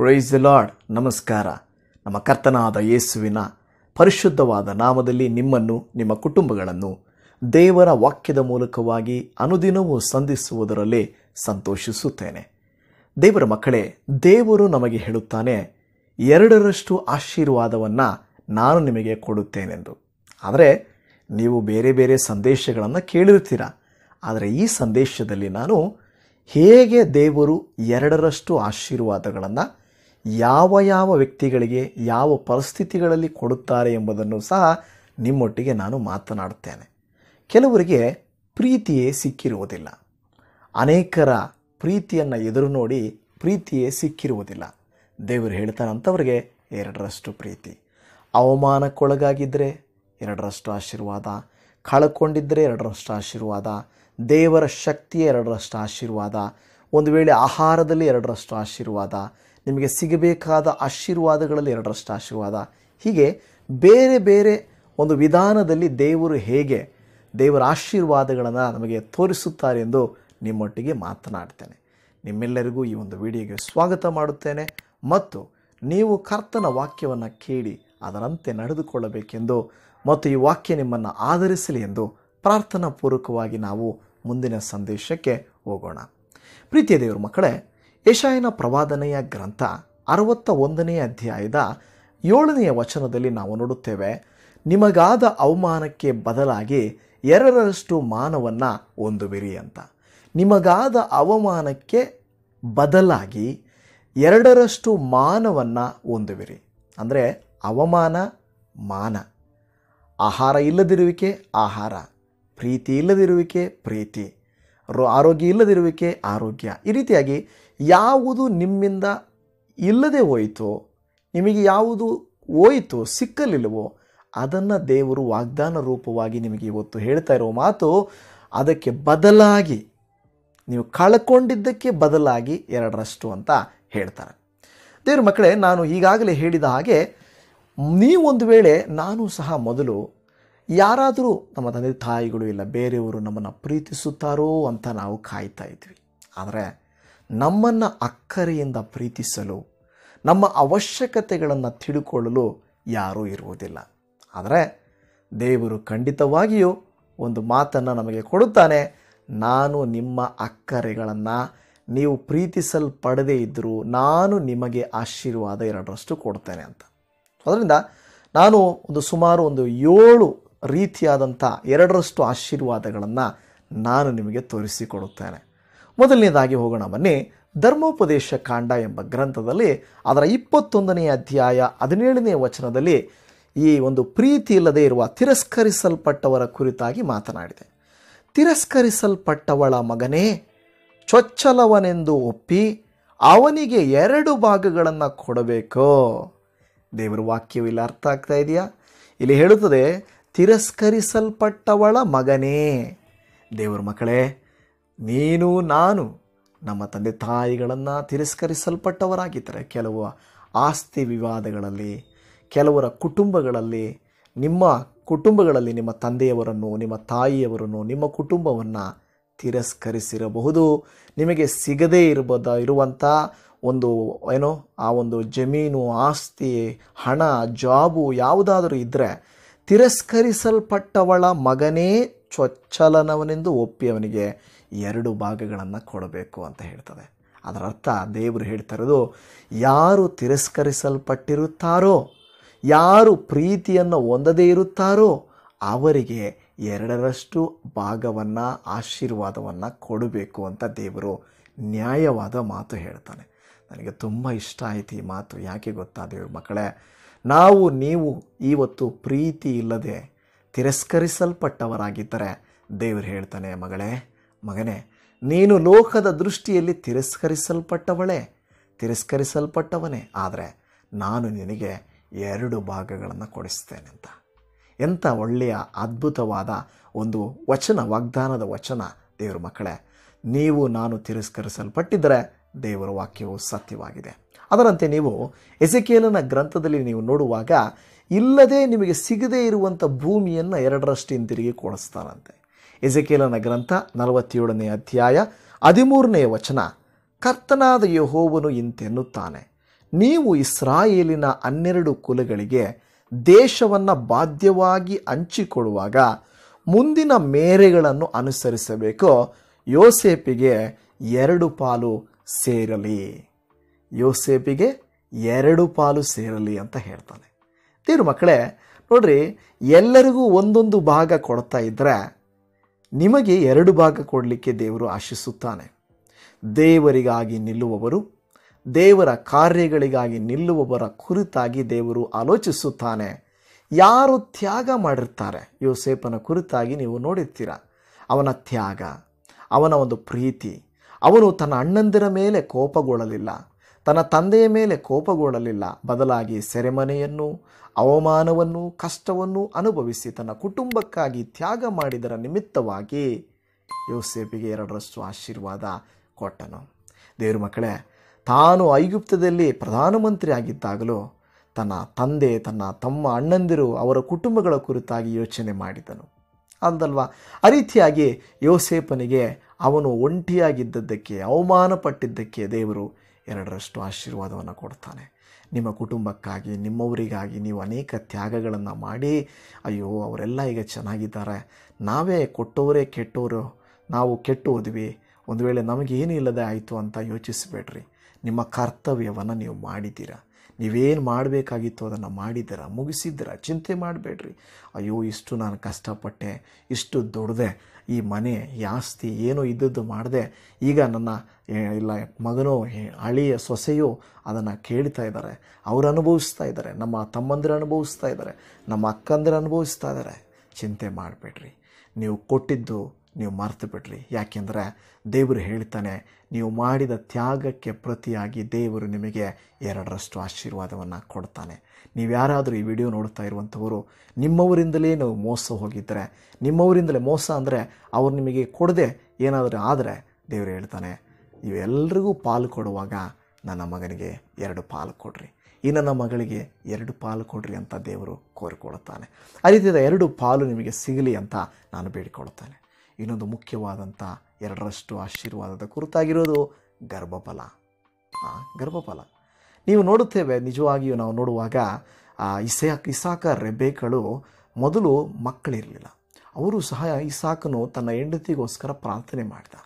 praise the lord ನಮಸ್ಕಾರ ನಮ್ಮ ಕರ್ತನಾದ ಯೇಸುವಿನ ಪರಿಶುದ್ಧವಾದ ನಾಮದಲ್ಲಿ ನಿಮ್ಮನ್ನು ನಿಮ್ಮ ಕುಟುಂಬಗಳನ್ನು ದೇವರ ವಾಕ್ಯದ ಮೂಲಕವಾಗಿ ಅನುದಿನವೂ ಸಂಧಿಸುವುದರಲ್ಲಿ ಸಂತೋಷಿಸುತ್ತೇನೆ ದೇವರ ಮಕ್ಕಳೇ ದೇವರು ನಮಗೆ ಹೇಳುತ್ತಾನೆ ಎರಡರಷ್ಟು ಆಶೀರ್ವಾದವನ್ನು ನಾನು ನಿಮಗೆ ಕೊಡುತ್ತೇನೆಂದು ಆದರೆ ನೀವು ಬೇರೆ ಬೇರೆ ಸಂದೇಶಗಳನ್ನು ಕೇಳಿರ್ತೀರ ಆದರೆ ಈ ಸಂದೇಶದಲ್ಲಿ ನಾನು ಹೇಗೆ ದೇವರು ಎರಡರಷ್ಟು ಆಶೀರ್ವಾದಗಳನ್ನು ಯಾವ ಯಾವ ವ್ಯಕ್ತಿಗಳಿಗೆ ಯಾವ ಪರಿಸ್ಥಿತಿಗಳಲ್ಲಿ ಕೊಡುತ್ತಾರೆ ಎಂಬುದನ್ನು ಸಹ ನಿಮ್ಮೊಟ್ಟಿಗೆ ನಾನು ಮಾತನಾಡುತ್ತೇನೆ ಕೆಲವರಿಗೆ ಪ್ರೀತಿಯೇ ಸಿಕ್ಕಿರುವುದಿಲ್ಲ ಅನೇಕರ ಪ್ರೀತಿಯನ್ನು ಎದುರು ನೋಡಿ ಪ್ರೀತಿಯೇ ಸಿಕ್ಕಿರುವುದಿಲ್ಲ ದೇವರು ಹೇಳ್ತಾನಂಥವ್ರಿಗೆ ಎರಡರಷ್ಟು ಪ್ರೀತಿ ಅವಮಾನಕ್ಕೊಳಗಾಗಿದ್ದರೆ ಎರಡರಷ್ಟು ಆಶೀರ್ವಾದ ಕಳ್ಕೊಂಡಿದ್ದರೆ ಎರಡರಷ್ಟು ಆಶೀರ್ವಾದ ದೇವರ ಶಕ್ತಿಯೇ ಎರಡರಷ್ಟು ಆಶೀರ್ವಾದ ಒಂದು ವೇಳೆ ಆಹಾರದಲ್ಲಿ ಎರಡರಷ್ಟು ಆಶೀರ್ವಾದ ನಿಮಗೆ ಸಿಗಬೇಕಾದ ಆಶೀರ್ವಾದಗಳಲ್ಲಿ ಎರಡರಷ್ಟು ಆಶೀರ್ವಾದ ಹೀಗೆ ಬೇರೆ ಬೇರೆ ಒಂದು ವಿಧಾನದಲ್ಲಿ ದೇವರು ಹೇಗೆ ದೇವರ ಆಶೀರ್ವಾದಗಳನ್ನು ನಮಗೆ ತೋರಿಸುತ್ತಾರೆ ಎಂದು ನಿಮ್ಮೊಟ್ಟಿಗೆ ಮಾತನಾಡ್ತೇನೆ ನಿಮ್ಮೆಲ್ಲರಿಗೂ ಈ ಒಂದು ವಿಡಿಯೋಗೆ ಸ್ವಾಗತ ಮಾಡುತ್ತೇನೆ ಮತ್ತು ನೀವು ಕರ್ತನ ವಾಕ್ಯವನ್ನು ಕೇಳಿ ಅದರಂತೆ ನಡೆದುಕೊಳ್ಳಬೇಕೆಂದು ಮತ್ತು ಈ ವಾಕ್ಯ ನಿಮ್ಮನ್ನು ಆಧರಿಸಲಿ ಎಂದು ಪ್ರಾರ್ಥನಾ ಪೂರ್ವಕವಾಗಿ ನಾವು ಮುಂದಿನ ಸಂದೇಶಕ್ಕೆ ಹೋಗೋಣ ಪ್ರೀತಿಯ ದೇವರ ಮಕ್ಕಳೇ ಯಶಾಯನ ಪ್ರವಾದನೆಯ ಗ್ರಂಥ ಅರವತ್ತ ಒಂದನೆಯ ಅಧ್ಯಾಯದ ಏಳನೆಯ ವಚನದಲ್ಲಿ ನಾವು ನೋಡುತ್ತೇವೆ ನಿಮಗಾದ ಅವಮಾನಕ್ಕೆ ಬದಲಾಗಿ ಎರಡರಷ್ಟು ಮಾನವನ್ನು ಹೊಂದುವಿರಿ ಅಂತ ನಿಮಗಾದ ಅವಮಾನಕ್ಕೆ ಬದಲಾಗಿ ಎರಡರಷ್ಟು ಮಾನವನ್ನು ಹೊಂದುವಿರಿ ಅಂದರೆ ಅವಮಾನ ಮಾನ ಆಹಾರ ಇಲ್ಲದಿರುವಿಕೆ ಆಹಾರ ಪ್ರೀತಿ ಇಲ್ಲದಿರುವಿಕೆ ಪ್ರೀತಿ ರೋ ಆರೋಗ್ಯ ಇಲ್ಲದಿರುವಿಕೆ ಆರೋಗ್ಯ ಈ ರೀತಿಯಾಗಿ ಯಾವುದು ನಿಮ್ಮಿಂದ ಇಲ್ಲದೆ ಹೋಯಿತೋ ನಿಮಗೆ ಯಾವುದು ಹೋಯಿತು ಸಿಕ್ಕಲಿಲ್ಲವೋ ಅದನ್ನು ದೇವರು ವಾಗ್ದಾನ ರೂಪವಾಗಿ ನಿಮಗೆ ಇವತ್ತು ಹೇಳ್ತಾ ಇರೋ ಮಾತು ಅದಕ್ಕೆ ಬದಲಾಗಿ ನೀವು ಕಳ್ಕೊಂಡಿದ್ದಕ್ಕೆ ಬದಲಾಗಿ ಎರಡರಷ್ಟು ಅಂತ ಹೇಳ್ತಾರೆ ದೇವ್ರ ಮಕ್ಕಳೇ ನಾನು ಈಗಾಗಲೇ ಹೇಳಿದ ಹಾಗೆ ನೀವೊಂದು ವೇಳೆ ನಾನು ಸಹ ಮೊದಲು ಯಾರಾದರೂ ನಮ್ಮ ತಂದೆ ತಾಯಿಗಳು ಇಲ್ಲ ಬೇರೆಯವರು ನಮ್ಮನ್ನು ಪ್ರೀತಿಸುತ್ತಾರೋ ಅಂತ ನಾವು ಕಾಯ್ತಾ ಇದ್ವಿ ಆದರೆ ನಮ್ಮನ್ನು ಅಕ್ಕರೆಯಿಂದ ಪ್ರೀತಿಸಲು ನಮ್ಮ ಅವಶ್ಯಕತೆಗಳನ್ನು ತಿಳ್ಕೊಳ್ಳಲು ಯಾರೂ ಇರುವುದಿಲ್ಲ ಆದರೆ ದೇವರು ಖಂಡಿತವಾಗಿಯೂ ಒಂದು ಮಾತನ್ನು ನಮಗೆ ಕೊಡುತ್ತಾನೆ ನಾನು ನಿಮ್ಮ ಅಕ್ಕರೆಗಳನ್ನು ನೀವು ಪ್ರೀತಿಸಲ್ಪಡದೇ ಇದ್ದರೂ ನಾನು ನಿಮಗೆ ಆಶೀರ್ವಾದ ಎರಡರಷ್ಟು ಕೊಡ್ತೇನೆ ಅಂತ ಅದರಿಂದ ನಾನು ಒಂದು ಸುಮಾರು ಒಂದು ಏಳು ರೀತಿಯಾದಂಥ ಎರಡರಷ್ಟು ಆಶೀರ್ವಾದಗಳನ್ನು ನಾನು ನಿಮಗೆ ತೋರಿಸಿಕೊಡುತ್ತೇನೆ ಮೊದಲನೇದಾಗಿ ಹೋಗೋಣ ಬನ್ನಿ ಧರ್ಮೋಪದೇಶ ಕಾಂಡ ಎಂಬ ಗ್ರಂಥದಲ್ಲಿ ಅದರ ಇಪ್ಪತ್ತೊಂದನೆಯ ಅಧ್ಯಾಯ ಹದಿನೇಳನೇ ವಚನದಲ್ಲಿ ಈ ಒಂದು ಪ್ರೀತಿ ಇಲ್ಲದೆ ಇರುವ ತಿರಸ್ಕರಿಸಲ್ಪಟ್ಟವರ ಕುರಿತಾಗಿ ಮಾತನಾಡಿದೆ ತಿರಸ್ಕರಿಸಲ್ಪಟ್ಟವಳ ಮಗನೇ ಚೊಚ್ಚಲವನೆಂದು ಒಪ್ಪಿ ಅವನಿಗೆ ಎರಡು ಭಾಗಗಳನ್ನು ಕೊಡಬೇಕು ದೇವರ ವಾಕ್ಯವು ಇಲ್ಲಿ ಅರ್ಥ ಆಗ್ತಾ ಇದೆಯಾ ಇಲ್ಲಿ ಹೇಳುತ್ತದೆ ತಿರಸ್ಕರಿಸಲ್ಪಟ್ಟವಳ ಮಗನೇ ದೇವರ ಮಕ್ಕಳೇ ನೀನು ನಾನು ನಮ್ಮ ತಂದೆ ತಾಯಿಗಳನ್ನು ತಿರಸ್ಕರಿಸಲ್ಪಟ್ಟವರಾಗಿದ್ದರೆ ಕೆಲವು ಆಸ್ತಿ ವಿವಾದಗಳಲ್ಲಿ ಕೆಲವರ ಕುಟುಂಬಗಳಲ್ಲಿ ನಿಮ್ಮ ಕುಟುಂಬಗಳಲ್ಲಿ ನಿಮ್ಮ ತಂದೆಯವರನ್ನು ನಿಮ್ಮ ತಾಯಿಯವರನ್ನು ನಿಮ್ಮ ಕುಟುಂಬವನ್ನು ತಿರಸ್ಕರಿಸಿರಬಹುದು ನಿಮಗೆ ಸಿಗದೇ ಇರಬಹುದು ಇರುವಂಥ ಒಂದು ಏನೋ ಆ ಒಂದು ಜಮೀನು ಆಸ್ತಿ ಹಣ ಜಾಬು ಯಾವುದಾದರೂ ಇದ್ದರೆ ತಿರಸ್ಕರಿಸಲ್ಪಟ್ಟವಳ ಮಗನೇ ಚೊಚ್ಚಲನವನೆಂದು ಒಪ್ಪಿ ಅವನಿಗೆ ಎರಡು ಭಾಗಗಳನ್ನು ಕೊಡಬೇಕು ಅಂತ ಹೇಳ್ತದೆ ಅದರ ಅರ್ಥ ದೇವರು ಇರೋದು ಯಾರು ತಿರಸ್ಕರಿಸಲ್ಪಟ್ಟಿರುತ್ತಾರೋ ಯಾರು ಪ್ರೀತಿಯನ್ನು ಹೊಂದದೇ ಇರುತ್ತಾರೋ ಅವರಿಗೆ ಎರಡರಷ್ಟು ಭಾಗವನ್ನು ಆಶೀರ್ವಾದವನ್ನು ಕೊಡಬೇಕು ಅಂತ ದೇವರು ನ್ಯಾಯವಾದ ಮಾತು ಹೇಳ್ತಾನೆ ನನಗೆ ತುಂಬ ಇಷ್ಟ ಆಯಿತು ಈ ಮಾತು ಯಾಕೆ ಗೊತ್ತಾ ದೇವ್ರ ಮಕ್ಕಳೇ ನಾವು ನೀವು ಇವತ್ತು ಪ್ರೀತಿ ಇಲ್ಲದೆ ತಿರಸ್ಕರಿಸಲ್ಪಟ್ಟವರಾಗಿದ್ದರೆ ದೇವರು ಹೇಳ್ತಾನೆ ಮಗಳೇ ಮಗನೇ ನೀನು ಲೋಕದ ದೃಷ್ಟಿಯಲ್ಲಿ ತಿರಸ್ಕರಿಸಲ್ಪಟ್ಟವಳೇ ತಿರಸ್ಕರಿಸಲ್ಪಟ್ಟವನೇ ಆದರೆ ನಾನು ನಿನಗೆ ಎರಡು ಭಾಗಗಳನ್ನು ಕೊಡಿಸ್ತೇನೆ ಅಂತ ಎಂಥ ಒಳ್ಳೆಯ ಅದ್ಭುತವಾದ ಒಂದು ವಚನ ವಾಗ್ದಾನದ ವಚನ ದೇವರ ಮಕ್ಕಳೇ ನೀವು ನಾನು ತಿರಸ್ಕರಿಸಲ್ಪಟ್ಟಿದ್ದರೆ ದೇವರ ವಾಕ್ಯವು ಸತ್ಯವಾಗಿದೆ ಅದರಂತೆ ನೀವು ಎಸೆಕೇಲನ ಗ್ರಂಥದಲ್ಲಿ ನೀವು ನೋಡುವಾಗ ಇಲ್ಲದೆ ನಿಮಗೆ ಸಿಗದೇ ಇರುವಂಥ ಭೂಮಿಯನ್ನು ಎರಡರಷ್ಟು ಹಿಂದಿರುಗಿ ಕೊಡಿಸ್ತಾನಂತೆ ಎಸೆಕೇಲನ ಗ್ರಂಥ ನಲವತ್ತೇಳನೇ ಅಧ್ಯಾಯ ಹದಿಮೂರನೆಯ ವಚನ ಕರ್ತನಾದ ಯಹೋವನು ಇಂತೆನ್ನುತ್ತಾನೆ ನೀವು ಇಸ್ರಾಯೇಲಿನ ಹನ್ನೆರಡು ಕುಲಗಳಿಗೆ ದೇಶವನ್ನು ಬಾಧ್ಯವಾಗಿ ಹಂಚಿಕೊಡುವಾಗ ಮುಂದಿನ ಮೇರೆಗಳನ್ನು ಅನುಸರಿಸಬೇಕು ಯೋಸೇಪಿಗೆ ಎರಡು ಪಾಲು ಸೇರಲಿ ಯೋಸೇಪಿಗೆ ಎರಡು ಪಾಲು ಸೇರಲಿ ಅಂತ ಹೇಳ್ತಾನೆ ತೀರು ಮಕ್ಕಳೇ ನೋಡ್ರಿ ಎಲ್ಲರಿಗೂ ಒಂದೊಂದು ಭಾಗ ಕೊಡ್ತಾ ಇದ್ದರೆ ನಿಮಗೆ ಎರಡು ಭಾಗ ಕೊಡಲಿಕ್ಕೆ ದೇವರು ಆಶಿಸುತ್ತಾನೆ ದೇವರಿಗಾಗಿ ನಿಲ್ಲುವವರು ದೇವರ ಕಾರ್ಯಗಳಿಗಾಗಿ ನಿಲ್ಲುವವರ ಕುರಿತಾಗಿ ದೇವರು ಆಲೋಚಿಸುತ್ತಾನೆ ಯಾರು ತ್ಯಾಗ ಮಾಡಿರ್ತಾರೆ ಯೋಸೇಪನ ಕುರಿತಾಗಿ ನೀವು ನೋಡಿರ್ತೀರ ಅವನ ತ್ಯಾಗ ಅವನ ಒಂದು ಪ್ರೀತಿ ಅವನು ತನ್ನ ಅಣ್ಣಂದಿರ ಮೇಲೆ ಕೋಪಗೊಳ್ಳಲಿಲ್ಲ ತನ್ನ ತಂದೆಯ ಮೇಲೆ ಕೋಪಗೊಳ್ಳಲಿಲ್ಲ ಬದಲಾಗಿ ಸೆರೆಮನೆಯನ್ನು ಅವಮಾನವನ್ನು ಕಷ್ಟವನ್ನು ಅನುಭವಿಸಿ ತನ್ನ ಕುಟುಂಬಕ್ಕಾಗಿ ತ್ಯಾಗ ಮಾಡಿದರ ನಿಮಿತ್ತವಾಗಿ ಯೋಸೇಪಿಗೆ ಎರಡರಷ್ಟು ಆಶೀರ್ವಾದ ಕೊಟ್ಟನು ದೇವ್ರ ಮಕ್ಕಳೇ ತಾನು ಐಗುಪ್ತದಲ್ಲಿ ಪ್ರಧಾನಮಂತ್ರಿ ಆಗಿದ್ದಾಗಲೂ ತನ್ನ ತಂದೆ ತನ್ನ ತಮ್ಮ ಅಣ್ಣಂದಿರು ಅವರ ಕುಟುಂಬಗಳ ಕುರಿತಾಗಿ ಯೋಚನೆ ಮಾಡಿದನು ಅಂದಲ್ವಾ ಆ ರೀತಿಯಾಗಿ ಯೋಸೇಪನಿಗೆ ಅವನು ಒಂಟಿಯಾಗಿದ್ದದ್ದಕ್ಕೆ ಅವಮಾನಪಟ್ಟಿದ್ದಕ್ಕೆ ದೇವರು ಎರಡರಷ್ಟು ಆಶೀರ್ವಾದವನ್ನು ಕೊಡ್ತಾನೆ ನಿಮ್ಮ ಕುಟುಂಬಕ್ಕಾಗಿ ನಿಮ್ಮವರಿಗಾಗಿ ನೀವು ಅನೇಕ ತ್ಯಾಗಗಳನ್ನು ಮಾಡಿ ಅಯ್ಯೋ ಅವರೆಲ್ಲ ಈಗ ಚೆನ್ನಾಗಿದ್ದಾರೆ ನಾವೇ ಕೊಟ್ಟವರೇ ಕೆಟ್ಟವರು ನಾವು ಕೆಟ್ಟು ಹೋದ್ವಿ ಒಂದು ವೇಳೆ ನಮಗೇನು ಇಲ್ಲದೆ ಆಯಿತು ಅಂತ ಯೋಚಿಸಬೇಡ್ರಿ ನಿಮ್ಮ ಕರ್ತವ್ಯವನ್ನು ನೀವು ಮಾಡಿದ್ದೀರ ನೀವೇನು ಮಾಡಬೇಕಾಗಿತ್ತು ಅದನ್ನು ಮಾಡಿದ್ದೀರ ಮುಗಿಸಿದ್ದೀರಾ ಚಿಂತೆ ಮಾಡಬೇಡ್ರಿ ಅಯ್ಯೋ ಇಷ್ಟು ನಾನು ಕಷ್ಟಪಟ್ಟೆ ಇಷ್ಟು ದುಡ್ದೆ ಈ ಮನೆ ಜಾಸ್ತಿ ಏನು ಏನೂ ಇದ್ದದ್ದು ಮಾಡದೆ ಈಗ ನನ್ನ ಇಲ್ಲ ಮಗನೋ ಹಳಿಯ ಸೊಸೆಯೋ ಅದನ್ನು ಕೇಳ್ತಾ ಇದ್ದಾರೆ ಅವರು ಅನುಭವಿಸ್ತಾ ಇದ್ದಾರೆ ನಮ್ಮ ತಮ್ಮಂದಿರು ಅನುಭವಿಸ್ತಾ ಇದ್ದಾರೆ ನಮ್ಮ ಅಕ್ಕಂದಿರು ಅನುಭವಿಸ್ತಾ ಇದ್ದಾರೆ ಚಿಂತೆ ಮಾಡಬೇಡ್ರಿ ನೀವು ಕೊಟ್ಟಿದ್ದು ನೀವು ಮರೆತು ಬಿಡ್ರಿ ಯಾಕೆಂದರೆ ದೇವರು ಹೇಳ್ತಾನೆ ನೀವು ಮಾಡಿದ ತ್ಯಾಗಕ್ಕೆ ಪ್ರತಿಯಾಗಿ ದೇವರು ನಿಮಗೆ ಎರಡರಷ್ಟು ಆಶೀರ್ವಾದವನ್ನು ಕೊಡ್ತಾನೆ ನೀವು ಯಾರಾದರೂ ಈ ವಿಡಿಯೋ ನೋಡ್ತಾ ಇರುವಂಥವರು ನಿಮ್ಮವರಿಂದಲೇ ನೀವು ಮೋಸ ಹೋಗಿದ್ದರೆ ನಿಮ್ಮವರಿಂದಲೇ ಮೋಸ ಅಂದರೆ ಅವರು ನಿಮಗೆ ಕೊಡದೆ ಏನಾದರೂ ಆದರೆ ದೇವರು ಹೇಳ್ತಾನೆ ಇವೆಲ್ಲರಿಗೂ ಪಾಲು ಕೊಡುವಾಗ ನನ್ನ ಮಗನಿಗೆ ಎರಡು ಪಾಲು ಕೊಡ್ರಿ ಇನ್ನು ನನ್ನ ಮಗಳಿಗೆ ಎರಡು ಪಾಲು ಕೊಡ್ರಿ ಅಂತ ದೇವರು ಕೋರಿಕೊಳ್ಳುತ್ತಾನೆ ಆ ರೀತಿಯಾದ ಎರಡು ಪಾಲು ನಿಮಗೆ ಸಿಗಲಿ ಅಂತ ನಾನು ಬೇಡಿಕೊಳ್ಳುತ್ತೇನೆ ಇನ್ನೊಂದು ಮುಖ್ಯವಾದಂಥ ಎರಡರಷ್ಟು ಆಶೀರ್ವಾದದ ಕುರಿತಾಗಿರೋದು ಗರ್ಭಫಲ ಗರ್ಭಫಲ ನೀವು ನೋಡುತ್ತೇವೆ ನಿಜವಾಗಿಯೂ ನಾವು ನೋಡುವಾಗ ಇಸಾ ಇಸಾಕ ರೆಬೇಕಳು ಮೊದಲು ಮಕ್ಕಳಿರಲಿಲ್ಲ ಅವರು ಸಹ ಇಸಾಕನು ತನ್ನ ಹೆಂಡತಿಗೋಸ್ಕರ ಪ್ರಾರ್ಥನೆ ಮಾಡಿದ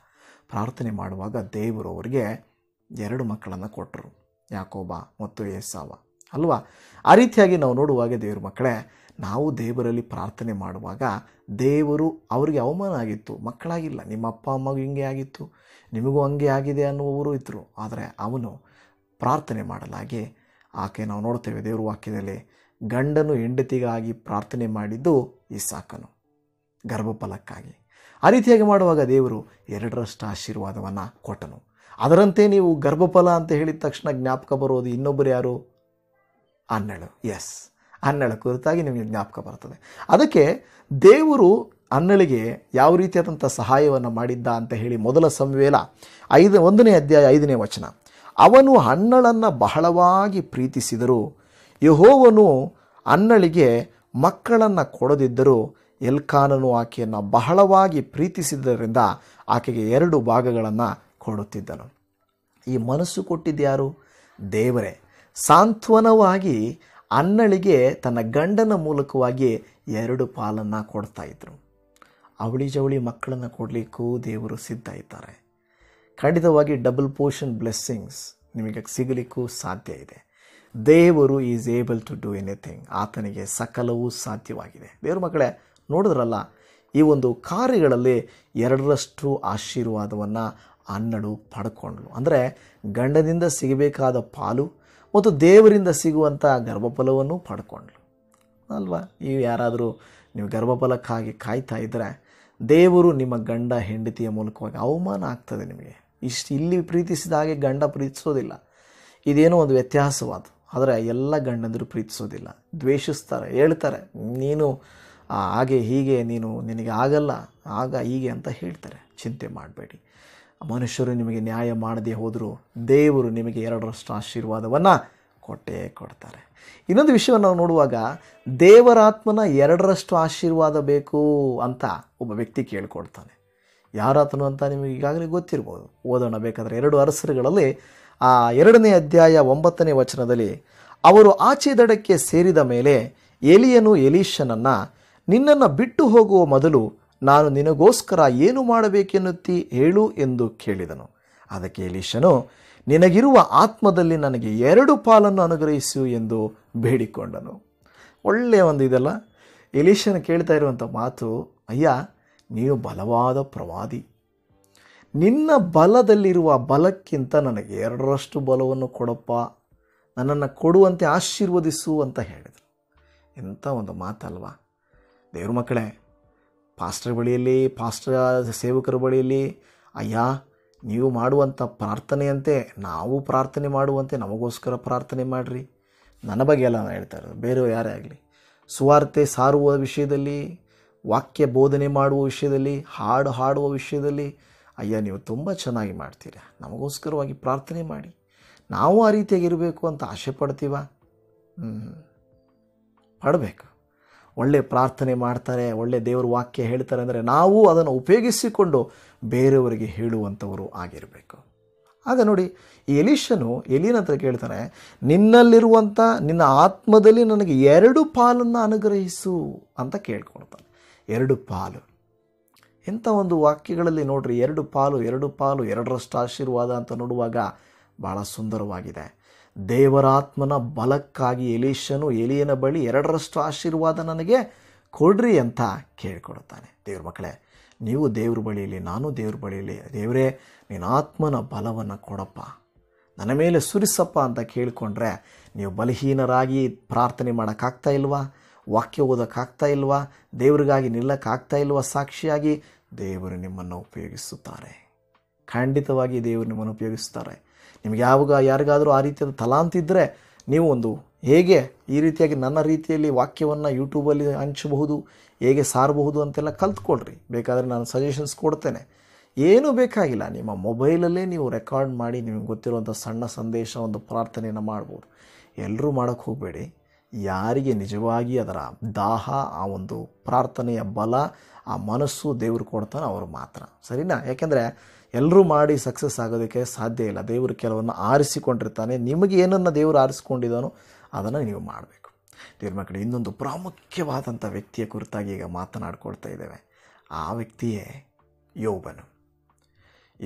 ಪ್ರಾರ್ಥನೆ ಮಾಡುವಾಗ ದೇವರು ಅವರಿಗೆ ಎರಡು ಮಕ್ಕಳನ್ನು ಕೊಟ್ಟರು ಯಾಕೋಬ ಮತ್ತು ಏಸಾವ ಅಲ್ವಾ ಆ ರೀತಿಯಾಗಿ ನಾವು ನೋಡುವಾಗ ದೇವ್ರ ಮಕ್ಕಳೇ ನಾವು ದೇವರಲ್ಲಿ ಪ್ರಾರ್ಥನೆ ಮಾಡುವಾಗ ದೇವರು ಅವರಿಗೆ ಅವಮಾನ ಆಗಿತ್ತು ಮಕ್ಕಳಾಗಿಲ್ಲ ನಿಮ್ಮ ಅಪ್ಪ ಅಮ್ಮಗೂ ಹಿಂಗೆ ಆಗಿತ್ತು ನಿಮಗೂ ಹಂಗೆ ಆಗಿದೆ ಅನ್ನುವವರು ಇದ್ದರು ಆದರೆ ಅವನು ಪ್ರಾರ್ಥನೆ ಮಾಡಲಾಗಿ ಆಕೆ ನಾವು ನೋಡ್ತೇವೆ ದೇವ್ರ ವಾಕ್ಯದಲ್ಲಿ ಗಂಡನು ಹೆಂಡತಿಗಾಗಿ ಪ್ರಾರ್ಥನೆ ಮಾಡಿದ್ದು ಈ ಸಾಕನು ಗರ್ಭಫಲಕ್ಕಾಗಿ ಆ ರೀತಿಯಾಗಿ ಮಾಡುವಾಗ ದೇವರು ಎರಡರಷ್ಟು ಆಶೀರ್ವಾದವನ್ನು ಕೊಟ್ಟನು ಅದರಂತೆ ನೀವು ಗರ್ಭಫಲ ಅಂತ ಹೇಳಿದ ತಕ್ಷಣ ಜ್ಞಾಪಕ ಬರೋದು ಇನ್ನೊಬ್ಬರು ಯಾರು ಅನ್ನಳು ಎಸ್ ಅನ್ನಳ ಕುರಿತಾಗಿ ನಿಮಗೆ ಜ್ಞಾಪಕ ಬರ್ತದೆ ಅದಕ್ಕೆ ದೇವರು ಅನ್ನಳಿಗೆ ಯಾವ ರೀತಿಯಾದಂಥ ಸಹಾಯವನ್ನು ಮಾಡಿದ್ದ ಅಂತ ಹೇಳಿ ಮೊದಲ ಸಂವೇಲ ಐದು ಒಂದನೇ ಅಧ್ಯಾಯ ಐದನೇ ವಚನ ಅವನು ಅನ್ನಳನ್ನು ಬಹಳವಾಗಿ ಪ್ರೀತಿಸಿದರು ಯಹೋವನು ಅನ್ನಳಿಗೆ ಮಕ್ಕಳನ್ನು ಕೊಡದಿದ್ದರೂ ಎಲ್ಕಾನನು ಆಕೆಯನ್ನು ಬಹಳವಾಗಿ ಪ್ರೀತಿಸಿದ್ದರಿಂದ ಆಕೆಗೆ ಎರಡು ಭಾಗಗಳನ್ನು ಕೊಡುತ್ತಿದ್ದನು ಈ ಮನಸ್ಸು ಕೊಟ್ಟಿದ್ದ್ಯಾರು ದೇವರೇ ಸಾಂತ್ವನವಾಗಿ ಅನ್ನಳಿಗೆ ತನ್ನ ಗಂಡನ ಮೂಲಕವಾಗಿ ಎರಡು ಪಾಲನ್ನು ಕೊಡ್ತಾ ಇದ್ದರು ಅವಳಿ ಜವಳಿ ಮಕ್ಕಳನ್ನು ಕೊಡಲಿಕ್ಕೂ ದೇವರು ಸಿದ್ಧ ಇದ್ದಾರೆ ಖಂಡಿತವಾಗಿ ಡಬಲ್ ಪೋರ್ಷನ್ ಬ್ಲೆಸ್ಸಿಂಗ್ಸ್ ನಿಮಗೆ ಸಿಗಲಿಕ್ಕೂ ಸಾಧ್ಯ ಇದೆ ದೇವರು is able to do anything ಆತನಿಗೆ ಸಕಲವೂ ಸಾಧ್ಯವಾಗಿದೆ ದೇವ್ರ ಮಕ್ಕಳೇ ನೋಡಿದ್ರಲ್ಲ ಈ ಒಂದು ಕಾರ್ಯಗಳಲ್ಲಿ ಎರಡರಷ್ಟು ಆಶೀರ್ವಾದವನ್ನು ಅನ್ನಡು ಪಡ್ಕೊಂಡ್ಳು ಅಂದರೆ ಗಂಡದಿಂದ ಸಿಗಬೇಕಾದ ಪಾಲು ಮತ್ತು ದೇವರಿಂದ ಸಿಗುವಂಥ ಗರ್ಭಫಲವನ್ನು ಪಡ್ಕೊಂಡ್ಳು ಅಲ್ವಾ ಈ ಯಾರಾದರೂ ನೀವು ಗರ್ಭಫಲಕ್ಕಾಗಿ ಕಾಯ್ತಾ ಇದ್ದರೆ ದೇವರು ನಿಮ್ಮ ಗಂಡ ಹೆಂಡತಿಯ ಮೂಲಕವಾಗಿ ಅವಮಾನ ಆಗ್ತದೆ ನಿಮಗೆ ಇಷ್ಟು ಇಲ್ಲಿ ಪ್ರೀತಿಸಿದ ಹಾಗೆ ಗಂಡ ಪ್ರೀತಿಸೋದಿಲ್ಲ ಇದೇನೋ ಒಂದು ವ್ಯತ್ಯಾಸವಾದ ಆದರೆ ಎಲ್ಲ ಗಂಡಂದರು ಪ್ರೀತಿಸೋದಿಲ್ಲ ದ್ವೇಷಿಸ್ತಾರೆ ಹೇಳ್ತಾರೆ ನೀನು ಹಾಗೆ ಹೀಗೆ ನೀನು ನಿನಗೆ ಆಗಲ್ಲ ಆಗ ಹೀಗೆ ಅಂತ ಹೇಳ್ತಾರೆ ಚಿಂತೆ ಮಾಡಬೇಡಿ ಮನುಷ್ಯರು ನಿಮಗೆ ನ್ಯಾಯ ಮಾಡದೆ ಹೋದರೂ ದೇವರು ನಿಮಗೆ ಎರಡರಷ್ಟು ಆಶೀರ್ವಾದವನ್ನು ಕೊಟ್ಟೇ ಕೊಡ್ತಾರೆ ಇನ್ನೊಂದು ವಿಷಯವನ್ನು ನಾವು ನೋಡುವಾಗ ದೇವರಾತ್ಮನ ಎರಡರಷ್ಟು ಆಶೀರ್ವಾದ ಬೇಕು ಅಂತ ಒಬ್ಬ ವ್ಯಕ್ತಿ ಕೇಳ್ಕೊಡ್ತಾನೆ ಯಾರಾತನು ಅಂತ ನಿಮಗೆ ಈಗಾಗಲೇ ಗೊತ್ತಿರ್ಬೋದು ಓದೋಣ ಬೇಕಾದರೆ ಎರಡು ಅರಸರುಗಳಲ್ಲಿ ಆ ಎರಡನೇ ಅಧ್ಯಾಯ ಒಂಬತ್ತನೇ ವಚನದಲ್ಲಿ ಅವರು ಆಚೆ ದಡಕ್ಕೆ ಸೇರಿದ ಮೇಲೆ ಎಲಿಯನು ಎಲೀಶನನ್ನು ನಿನ್ನನ್ನು ಬಿಟ್ಟು ಹೋಗುವ ಮೊದಲು ನಾನು ನಿನಗೋಸ್ಕರ ಏನು ಮಾಡಬೇಕೆನ್ನುತ್ತಿ ಹೇಳು ಎಂದು ಕೇಳಿದನು ಅದಕ್ಕೆ ಎಲೀಶನು ನಿನಗಿರುವ ಆತ್ಮದಲ್ಲಿ ನನಗೆ ಎರಡು ಪಾಲನ್ನು ಅನುಗ್ರಹಿಸು ಎಂದು ಬೇಡಿಕೊಂಡನು ಒಳ್ಳೆಯ ಒಂದು ಇದೆಲ್ಲ ಎಲೀಶನ್ ಕೇಳ್ತಾ ಇರುವಂಥ ಮಾತು ಅಯ್ಯ ನೀನು ಬಲವಾದ ಪ್ರವಾದಿ ನಿನ್ನ ಬಲದಲ್ಲಿರುವ ಬಲಕ್ಕಿಂತ ನನಗೆ ಎರಡರಷ್ಟು ಬಲವನ್ನು ಕೊಡಪ್ಪ ನನ್ನನ್ನು ಕೊಡುವಂತೆ ಆಶೀರ್ವದಿಸು ಅಂತ ಹೇಳಿದರು ಎಂಥ ಒಂದು ಮಾತಲ್ವಾ ದೇವ್ರ ಮಕ್ಕಳೇ ಪಾಸ್ಟರ್ ಬಳಿಯಲ್ಲಿ ಪಾಸ್ಟರ್ ಸೇವಕರ ಬಳಿಯಲ್ಲಿ ಅಯ್ಯ ನೀವು ಮಾಡುವಂಥ ಪ್ರಾರ್ಥನೆಯಂತೆ ನಾವು ಪ್ರಾರ್ಥನೆ ಮಾಡುವಂತೆ ನಮಗೋಸ್ಕರ ಪ್ರಾರ್ಥನೆ ಮಾಡಿರಿ ನನ್ನ ಬಗ್ಗೆ ಎಲ್ಲ ನಾನು ಹೇಳ್ತಾ ಇರೋದು ಬೇರೆಯವ್ರು ಯಾರೇ ಆಗಲಿ ಸುವಾರ್ತೆ ಸಾರುವ ವಿಷಯದಲ್ಲಿ ವಾಕ್ಯ ಬೋಧನೆ ಮಾಡುವ ವಿಷಯದಲ್ಲಿ ಹಾಡು ಹಾಡುವ ವಿಷಯದಲ್ಲಿ ಅಯ್ಯ ನೀವು ತುಂಬ ಚೆನ್ನಾಗಿ ಮಾಡ್ತೀರಾ ನಮಗೋಸ್ಕರವಾಗಿ ಪ್ರಾರ್ಥನೆ ಮಾಡಿ ನಾವು ಆ ರೀತಿಯಾಗಿರಬೇಕು ಅಂತ ಆಸೆ ಪಡ್ತೀವ ಹ್ಞೂ ಪಡಬೇಕು ಒಳ್ಳೆ ಪ್ರಾರ್ಥನೆ ಮಾಡ್ತಾರೆ ಒಳ್ಳೆ ದೇವ್ರ ವಾಕ್ಯ ಹೇಳ್ತಾರೆ ಅಂದರೆ ನಾವು ಅದನ್ನು ಉಪಯೋಗಿಸಿಕೊಂಡು ಬೇರೆಯವರಿಗೆ ಹೇಳುವಂಥವರು ಆಗಿರಬೇಕು ಆಗ ನೋಡಿ ಈ ಎಲೀಶನು ಎಲಿನ ಹತ್ರ ಕೇಳ್ತಾನೆ ನಿನ್ನಲ್ಲಿರುವಂಥ ನಿನ್ನ ಆತ್ಮದಲ್ಲಿ ನನಗೆ ಎರಡು ಪಾಲನ್ನು ಅನುಗ್ರಹಿಸು ಅಂತ ಕೇಳ್ಕೊಳ್ತಾನೆ ಎರಡು ಪಾಲು ಇಂಥ ಒಂದು ವಾಕ್ಯಗಳಲ್ಲಿ ನೋಡ್ರಿ ಎರಡು ಪಾಲು ಎರಡು ಪಾಲು ಎರಡರಷ್ಟು ಆಶೀರ್ವಾದ ಅಂತ ನೋಡುವಾಗ ಭಾಳ ಸುಂದರವಾಗಿದೆ ದೇವರಾತ್ಮನ ಬಲಕ್ಕಾಗಿ ಎಲೀಶನು ಎಲಿಯನ ಬಳಿ ಎರಡರಷ್ಟು ಆಶೀರ್ವಾದ ನನಗೆ ಕೊಡ್ರಿ ಅಂತ ಕೇಳಿಕೊಡುತ್ತಾನೆ ದೇವ್ರ ಮಕ್ಕಳೇ ನೀವು ದೇವ್ರ ಬಳಿಯಲ್ಲಿ ನಾನು ದೇವ್ರ ಬಳಿಯಲ್ಲಿ ದೇವರೇ ನೀನು ಆತ್ಮನ ಬಲವನ್ನು ಕೊಡಪ್ಪ ನನ್ನ ಮೇಲೆ ಸುರಿಸಪ್ಪ ಅಂತ ಕೇಳಿಕೊಂಡ್ರೆ ನೀವು ಬಲಹೀನರಾಗಿ ಪ್ರಾರ್ಥನೆ ಮಾಡೋಕ್ಕಾಗ್ತಾ ಇಲ್ವಾ ವಾಕ್ಯ ಓದೋಕ್ಕಾಗ್ತಾ ಇಲ್ವಾ ದೇವರಿಗಾಗಿ ನಿಲ್ಲಕ್ಕಾಗ್ತಾ ಇಲ್ವಾ ಸಾಕ್ಷಿಯಾಗಿ ದೇವರು ನಿಮ್ಮನ್ನು ಉಪಯೋಗಿಸುತ್ತಾರೆ ಖಂಡಿತವಾಗಿ ದೇವರು ನಿಮ್ಮನ್ನು ಉಪಯೋಗಿಸುತ್ತಾರೆ ನಿಮಗೆ ಯಾವಾಗ ಯಾರಿಗಾದರೂ ಆ ರೀತಿಯಾದ ತಲಾಂತಿದ್ದರೆ ನೀವು ಒಂದು ಹೇಗೆ ಈ ರೀತಿಯಾಗಿ ನನ್ನ ರೀತಿಯಲ್ಲಿ ವಾಕ್ಯವನ್ನು ಯೂಟ್ಯೂಬಲ್ಲಿ ಹಂಚಬಹುದು ಹೇಗೆ ಸಾರಬಹುದು ಅಂತೆಲ್ಲ ಕಲ್ತ್ಕೊಳ್ರಿ ಬೇಕಾದರೆ ನಾನು ಸಜೆಷನ್ಸ್ ಕೊಡ್ತೇನೆ ಏನೂ ಬೇಕಾಗಿಲ್ಲ ನಿಮ್ಮ ಮೊಬೈಲಲ್ಲೇ ನೀವು ರೆಕಾರ್ಡ್ ಮಾಡಿ ನಿಮಗೆ ಗೊತ್ತಿರುವಂಥ ಸಣ್ಣ ಸಂದೇಶ ಒಂದು ಪ್ರಾರ್ಥನೆಯನ್ನು ಮಾಡ್ಬೋದು ಎಲ್ಲರೂ ಮಾಡೋಕ್ಕೆ ಹೋಗಬೇಡಿ ಯಾರಿಗೆ ನಿಜವಾಗಿ ಅದರ ದಾಹ ಆ ಒಂದು ಪ್ರಾರ್ಥನೆಯ ಬಲ ಆ ಮನಸ್ಸು ದೇವರು ಕೊಡ್ತಾನೆ ಅವರು ಮಾತ್ರ ಸರಿನಾ ಯಾಕೆಂದರೆ ಎಲ್ಲರೂ ಮಾಡಿ ಸಕ್ಸಸ್ ಆಗೋದಕ್ಕೆ ಸಾಧ್ಯ ಇಲ್ಲ ದೇವರು ಕೆಲವನ್ನು ಆರಿಸಿಕೊಂಡಿರ್ತಾನೆ ನಿಮಗೆ ಏನನ್ನು ದೇವರು ಆರಿಸ್ಕೊಂಡಿದ್ದಾನೋ ಅದನ್ನು ನೀವು ಮಾಡಬೇಕು ದೇವ್ರ ಮಕ್ಕಳು ಇನ್ನೊಂದು ಪ್ರಾಮುಖ್ಯವಾದಂಥ ವ್ಯಕ್ತಿಯ ಕುರಿತಾಗಿ ಈಗ ಮಾತನಾಡ್ಕೊಳ್ತಾ ಇದ್ದೇವೆ ಆ ವ್ಯಕ್ತಿಯೇ ಯೋಬನು